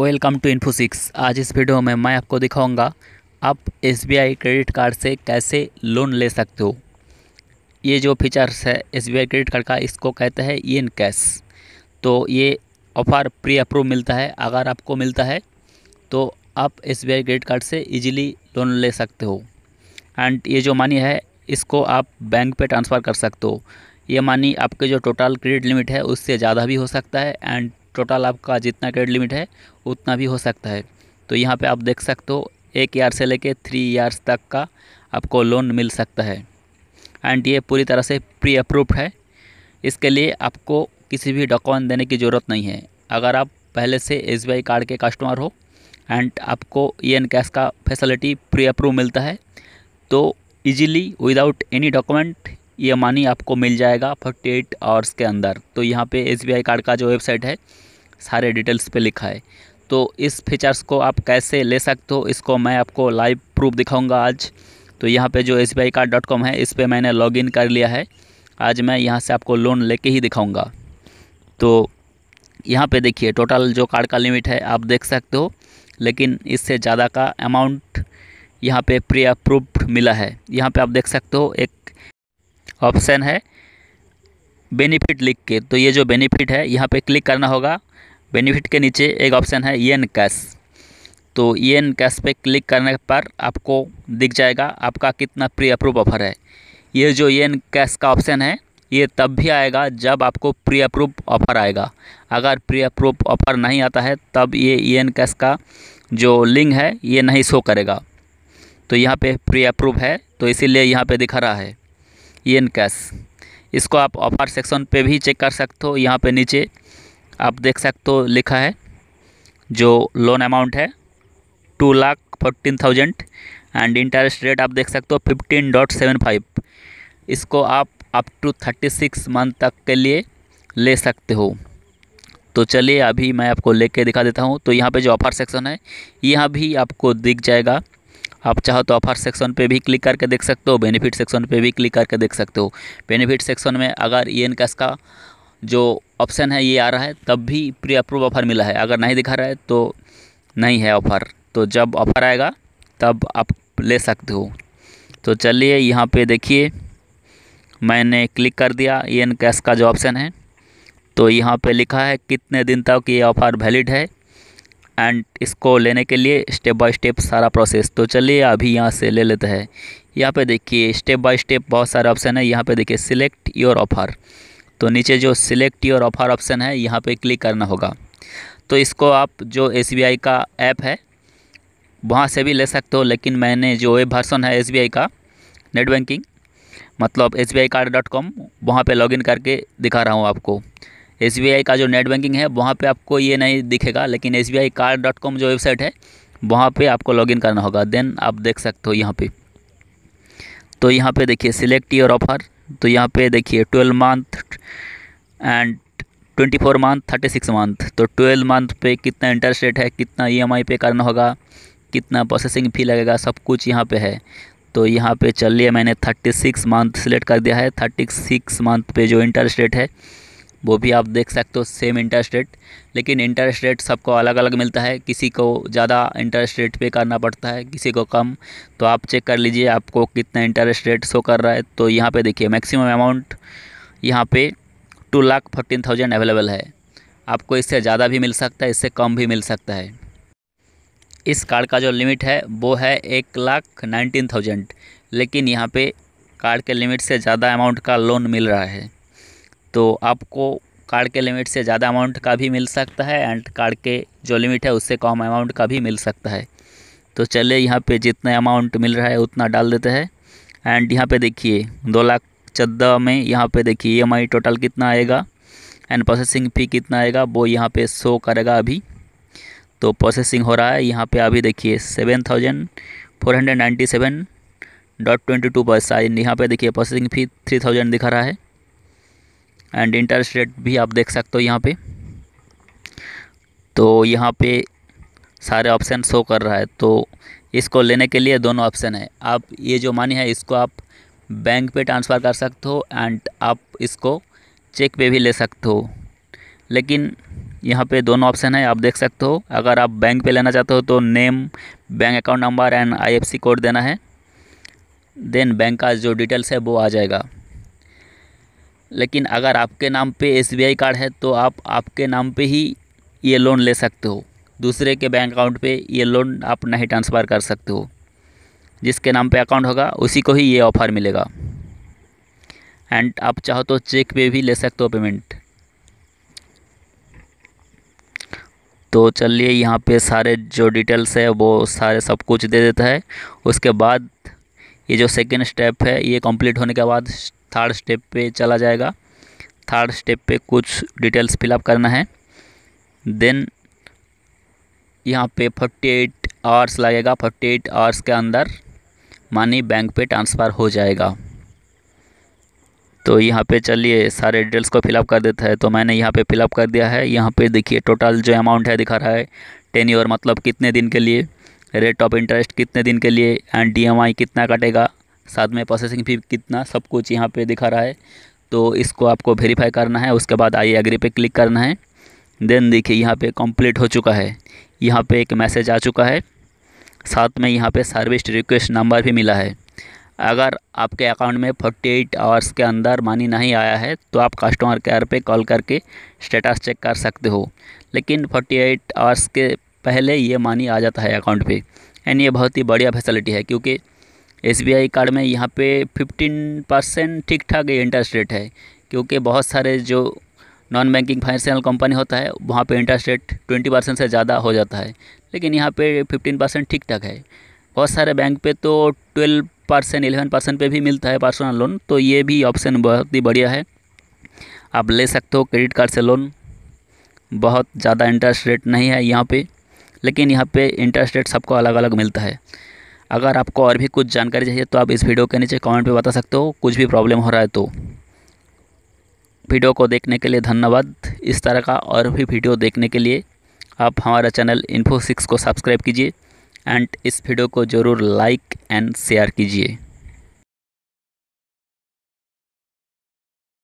welcome to इन्फोसिक्स आज इस video में मैं आपको दिखाऊंगा आप एस क्रेडिट कार्ड से कैसे लोन ले सकते हो ये जो फीचर्स है एस क्रेडिट कार्ड का इसको कहते हैं ई कैश तो ये ऑफ़र प्री अप्रूव मिलता है अगर आपको मिलता है तो आप एस क्रेडिट कार्ड से इजीली लोन ले सकते हो एंड ये जो मनी है इसको आप बैंक पे ट्रांसफ़र कर सकते हो ये मनी आपके जो टोटल क्रेडिट लिमिट है उससे ज़्यादा भी हो सकता है एंड टोटल आपका जितना क्रेडिट लिमिट है उतना भी हो सकता है तो यहाँ पे आप देख सकते हो एक ईयर से लेके थ्री ईयर्स तक का आपको लोन मिल सकता है एंड ये पूरी तरह से प्री अप्रूव्ड है इसके लिए आपको किसी भी डॉक्यूमेंट देने की ज़रूरत नहीं है अगर आप पहले से एस कार्ड के कस्टमर हो एंड आपको ई एन कैश का फैसिलिटी प्री अप्रूव मिलता है तो ईजिली विदाउट एनी डॉक्यूमेंट ये मनी आपको मिल जाएगा फोर्टी एट आवर्स के अंदर तो यहाँ पे एस कार्ड का जो वेबसाइट है सारे डिटेल्स पे लिखा है तो इस फीचर्स को आप कैसे ले सकते हो इसको मैं आपको लाइव प्रूफ दिखाऊंगा आज तो यहाँ पे जो एस है इस पर मैंने इन कर लिया है आज मैं यहाँ से आपको लोन कर ही दिखाऊँगा तो यहाँ पर देखिए टोटल जो कार्ड का लिमिट है आप देख सकते हो लेकिन इससे ज़्यादा का अमाउंट यहाँ पे प्री अप्रूव्ड मिला है यहाँ पे आप देख सकते हो एक ऑप्शन है बेनिफिट लिख के तो ये जो बेनिफिट है यहाँ पे क्लिक करना होगा बेनिफिट के नीचे एक ऑप्शन है एन कैश तो एन कैश पे क्लिक करने पर आपको दिख जाएगा आपका कितना प्री अप्रूव ऑफर है ये जो एन कैश का ऑप्शन है ये तब भी आएगा जब आपको प्री अप्रूव ऑफर आएगा अगर प्री अप्रूव ऑफर नहीं आता है तब ये एन कैश का जो लिंक है ये नहीं शो करेगा तो यहाँ पे प्री अप्रूव है तो इसीलिए यहाँ पे दिखा रहा है येन कैश इसको आप ऑफर सेक्शन पे भी चेक कर सकते हो यहाँ पे नीचे आप देख सकते हो लिखा है जो लोन अमाउंट है two lakh fourteen thousand and interest rate आप देख सकते हो फिफ्टीन डॉट सेवन फाइव इसको आप up to thirty six month तक के लिए ले सकते हो तो चलिए अभी मैं आपको लेके दिखा देता हूँ तो यहाँ पे जो ऑफर सेक्शन है यहाँ भी आपको दिख जाएगा आप चाहो तो ऑफर सेक्शन पे भी क्लिक करके देख सकते हो बेनिफिट सेक्शन पे भी क्लिक करके देख सकते हो बेनिफिट सेक्शन में अगर ई एन कैश का जो ऑप्शन है ये आ रहा है तब भी प्री अप्रूव ऑफर मिला है अगर नहीं दिखा रहा है तो नहीं है ऑफ़र तो जब ऑफ़र आएगा तब आप ले सकते हो तो चलिए यहाँ पे देखिए मैंने क्लिक कर दिया ई एन कैश का जो ऑप्शन है तो यहाँ पे लिखा है कितने दिन तक ये ऑफ़र वैलिड है एंड इसको लेने के लिए स्टेप बाय स्टेप सारा प्रोसेस तो चलिए अभी यहाँ से ले लेते हैं यहाँ पे देखिए स्टेप बाय स्टेप बहुत सारे ऑप्शन तो है यहाँ पे देखिए सिलेक्ट योर ऑफ़र तो नीचे जो सिलेक्ट योर ऑफ़र ऑप्शन है यहाँ पे क्लिक करना होगा तो इसको आप जो एस का ऐप है वहाँ से भी ले सकते हो लेकिन मैंने जो वेब भर्सन है एस का नेट बैंकिंग मतलब S B I card dot com वहाँ पर लॉगिन करके दिखा रहा हूँ आपको एस का जो नेट बैंकिंग है वहाँ पर आपको ये नहीं दिखेगा लेकिन एस बी जो वेबसाइट है वहाँ पर आपको लॉगिन करना होगा देन आप देख सकते हो यहाँ पर तो यहाँ पे देखिए सिलेक्ट योर ऑफर तो यहाँ पे देखिए twelve month and twenty four month thirty six month तो ट्वेल्व मंथ पे कितना इंटरेस्ट रेट है कितना ईएमआई e पे करना होगा कितना प्रोसेसिंग फ़ी लगेगा सब कुछ यहाँ पे है तो यहाँ पे चलिए मैंने थर्टी सिक्स मंथ सेलेक्ट कर दिया है थर्टी सिक्स मंथ पे जो इंटरेस्ट रेट है वो भी आप देख सकते हो सेम इंटरेस्ट रेट लेकिन इंटरेस्ट रेट सबको अलग अलग मिलता है किसी को ज़्यादा इंटरेस्ट रेट पे करना पड़ता है किसी को कम तो आप चेक कर लीजिए आपको कितना इंटरेस्ट रेट शो कर रहा है तो यहाँ पे देखिए मैक्सिमम अमाउंट यहाँ पे two lakh fourteen thousand available है आपको इससे ज़्यादा भी मिल सकता है इससे कम भी मिल सकता है इस कार्ड का जो लिमिट है वो है एक लाख नाइनटीन थाउजेंड लेकिन यहाँ पर कार्ड के लिमिट से ज़्यादा अमाउंट का लोन मिल रहा है तो आपको कार्ड के लिमिट से ज़्यादा अमाउंट का भी मिल सकता है एंड कार्ड के जो लिमिट है उससे कम अमाउंट का भी मिल सकता है तो चलिए यहाँ पे जितना अमाउंट मिल रहा है उतना डाल देते हैं एंड यहाँ पे देखिए दो लाख चौदह में यहाँ पे देखिए ई e टोटल कितना आएगा एंड प्रोसेसिंग फ़ी कितना आएगा वो यहाँ पे शो करेगा अभी तो प्रोसेसिंग हो रहा है यहाँ पे अभी देखिए seven thousand four hundred ninety seven dot twenty two पैसा यहाँ पर देखिए प्रोसेसिंग फ़ी थ्री थाउजेंड दिखा रहा है एंड इंटरेस्ट रेट भी आप देख सकते हो यहाँ पे तो यहाँ पे सारे ऑप्शन शो कर रहा है तो इसको लेने के लिए दोनों ऑप्शन है आप ये जो मनी है इसको आप बैंक पे ट्रांसफ़र कर सकते हो एंड आप इसको चेक पे भी ले सकते हो लेकिन यहाँ पे दोनों ऑप्शन है आप देख सकते हो अगर आप बैंक पे लेना चाहते हो तो name bank account number and IFSC code देना है देन बैंक का जो डिटेल्स है वो आ जाएगा लेकिन अगर आपके नाम पे एसबीआई कार्ड है तो आप आपके नाम पे ही ये लोन ले सकते हो दूसरे के बैंक अकाउंट पे ये लोन आप नहीं ट्रांसफ़र कर सकते हो जिसके नाम पे अकाउंट होगा उसी को ही ये ऑफ़र मिलेगा एंड आप चाहो तो चेक पे भी ले सकते हो पेमेंट तो चलिए यहाँ पे सारे जो डिटेल्स है वो सारे सब कुछ दे देता है उसके बाद ये जो सेकेंड स्टेप है ये कम्प्लीट होने के बाद थर्ड स्टेप पे चला जाएगा थर्ड स्टेप पे कुछ डिटेल्स फिलअप करना है देन यहाँ पे फोर्टी एट आवर्स लगेगा फोर्टी एट आवर्स के अंदर मनी बैंक पे ट्रांसफ़र हो जाएगा तो यहाँ पे चलिए सारे डिटेल्स को फिलअप कर देता है तो मैंने यहाँ पे फिलअप कर दिया है यहाँ पे देखिए टोटल जो अमाउंट है दिखा रहा है टेन ईयर मतलब कितने दिन के लिए रेट ऑफ इंटरेस्ट कितने दिन के लिए एंड डीएमआई कितना कटेगा साथ में प्रोसेसिंग फ़ी कितना सब कुछ यहाँ पे दिखा रहा है तो इसको आपको वेरीफाई करना है उसके बाद आई एग्री पे क्लिक करना है देन देखिए यहाँ पे कंप्लीट हो चुका है यहाँ पे एक मैसेज आ चुका है साथ में यहाँ पे सर्विस रिक्वेस्ट नंबर भी मिला है अगर आपके अकाउंट में 48 आवर्स के अंदर मनी नहीं आया है तो आप कस्टमर केयर पे कॉल करके स्टेटस चेक कर सकते हो लेकिन 48 आवर्स के पहले ये मनी आ जाता है अकाउंट पे एंड ये बहुत ही बढ़िया फैसिलिटी है क्योंकि एस कार्ड में यहाँ पे फिफ्टीन परसेंट ठीक ठाक इंटरेस्ट रेट है क्योंकि बहुत सारे जो नॉन बैंकिंग फाइनेंशियल कंपनी होता है वहाँ पे इंटरेस्ट रेट ट्वेंटी परसेंट से ज़्यादा हो जाता है लेकिन यहाँ पे फिफ्टीन परसेंट ठीक ठाक है बहुत सारे बैंक पे तो ट्वेल्व परसेंट इलेवन परसेंट पर भी मिलता है पर्सनल लोन तो ये भी ऑप्शन बहुत ही बढ़िया है आप ले सकते हो क्रेडिट कार्ड से लोन बहुत ज़्यादा इंटरेस्ट रेट नहीं है यहाँ पर लेकिन यहाँ पर इंटरेस्ट रेट सबको अलग अलग मिलता है अगर आपको और भी कुछ जानकारी चाहिए तो आप इस वीडियो के नीचे कमेंट में बता सकते हो कुछ भी प्रॉब्लम हो रहा है तो वीडियो को देखने के लिए धन्यवाद इस तरह का और भी वीडियो देखने के लिए आप हमारा चैनल इन्फोसिक्स को सब्सक्राइब कीजिए एंड इस वीडियो को ज़रूर लाइक एंड शेयर कीजिए